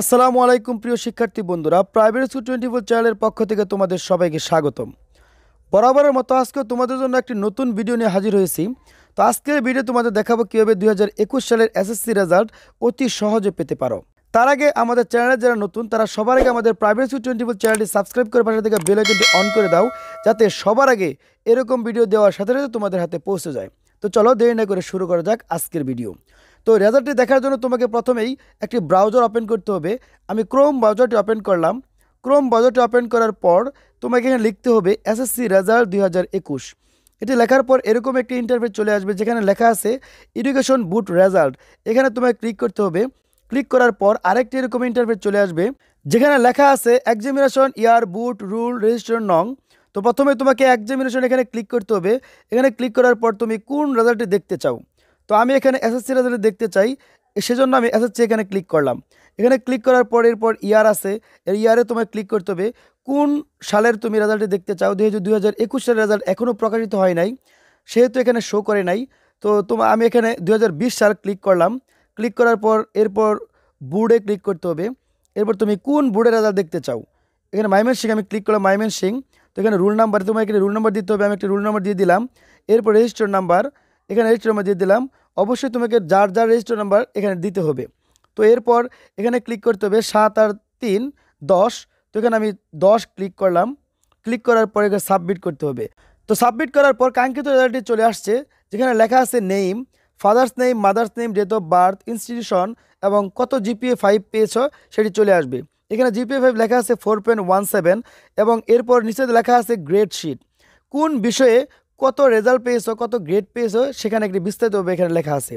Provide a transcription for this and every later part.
আসসালামু আলাইকুম প্রিয় শিক্ষার্থী বন্ধুরা প্রাইভেট স্কুল টোয়েন্টি ফোর চ্যানেলের পক্ষ থেকে তোমাদের সবাইকে স্বাগতম বরাবরের মতো আজকে তোমাদের জন্য একটি নতুন ভিডিও নিয়ে হাজির হয়েছি তো আজকের ভিডিও তোমাদের দেখাবো কীভাবে দুই সালের এসএসসি রেজাল্ট অতি সহজে পেতে পারো তার আগে আমাদের চ্যানেলে যারা নতুন তারা সবার আগে আমাদের প্রাইভেট স্কুল টোয়েন্টি ফোর চ্যানেলটি সাবস্ক্রাইব করে পাশে থেকে বেলাইকনটি অন করে দাও যাতে সবার আগে এরকম ভিডিও দেওয়ার সাথে সাথে তোমাদের হাতে পৌঁছে যায় তো চলো দেরি না করে শুরু করা যাক আজকের ভিডিও তো রেজাল্টটি দেখার জন্য তোমাকে প্রথমেই একটি ব্রাউজার ওপেন করতে হবে আমি ক্রোম ব্রাউজারটি ওপেন করলাম ক্রোম ব্রাউজারটি ওপেন করার পর তোমাকে এখানে লিখতে হবে এসএসসি রেজাল্ট দুই এটি লেখার পর এরকম একটি ইন্টারভিউ চলে আসবে যেখানে লেখা আছে এডুকেশন বুট রেজাল্ট এখানে তোমাকে ক্লিক করতে হবে ক্লিক করার পর আরেকটি এরকম ইন্টারভিউ চলে আসবে যেখানে লেখা আছে examination year board roll registration নং তো প্রথমে তোমাকে এক্সামিনেশন এখানে ক্লিক করতে হবে এখানে ক্লিক করার পর তুমি কোন রেজাল্টটি দেখতে চাও তো আমি এখানে এসএসসি রেজাল্ট দেখতে চাই সেজন্য আমি এসএসসি এখানে ক্লিক করলাম এখানে ক্লিক করার পর এরপর ইয়ার আছে এর ইয়ারে তোমায় ক্লিক করতে হবে কোন সালের তুমি রেজাল্টে দেখতে চাও দু হাজার একুশ সালের রেজাল্ট এখনও প্রকাশিত হয় নাই সেহেতু এখানে শো করে নাই তো তোমার আমি এখানে দু সাল ক্লিক করলাম ক্লিক করার পর এরপর বোর্ডে ক্লিক করতে হবে এরপর তুমি কোন বোর্ডের রেজাল্ট দেখতে চাও এখানে মাইমেন সিং আমি ক্লিক করলাম মাইমেন সিং তো এখানে রুল নাম্বার তোমার এখানে রুল নাম্বার দিতে হবে আমি একটা রুল নাম্বার দিয়ে দিলাম এরপর রেজিস্টার নাম্বার এখানে রেজিস্টার নাম্বার দিয়ে দিলাম অবশ্যই তোমাকে যার যার রেজিস্টার নাম্বার এখানে দিতে হবে তো এরপর এখানে ক্লিক করতে হবে সাত আর তিন দশ তো এখানে আমি দশ ক্লিক করলাম ক্লিক করার পর এখানে সাবমিট করতে হবে তো সাবমিট করার পর কাঙ্ক্ষিত রেজাল্টটি চলে আসছে যেখানে লেখা আছে name father's name mother's name date of birth institution এবং কত জিপিএ ফাইভ পেয়েছ সেটি চলে আসবে এখানে জিপিএ ফাইভ লেখা আছে ফোর পয়েন্ট ওয়ান সেভেন এবং এরপর নিচে লেখা আছে গ্রেড শিট কোন বিষয়ে কত রেজাল্ট পেয়েছ কত গ্রেড পেয়েছ সেখানে একটি বিস্তারিতভাবে এখানে লেখা আছে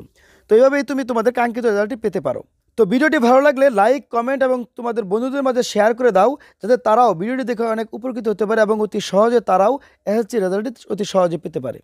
তো এইভাবেই তুমি তোমাদের কাঙ্ক্ষিত রেজাল্টটি পেতে পারো তো ভিডিওটি ভালো লাগলে লাইক কমেন্ট এবং তোমাদের বন্ধুদের মাঝে শেয়ার করে দাও যাতে তারাও ভিডিওটি দেখে অনেক উপকৃত হতে পারে এবং অতি সহজে তারাও এসএসসি রেজাল্টটি অতি সহজে পেতে পারে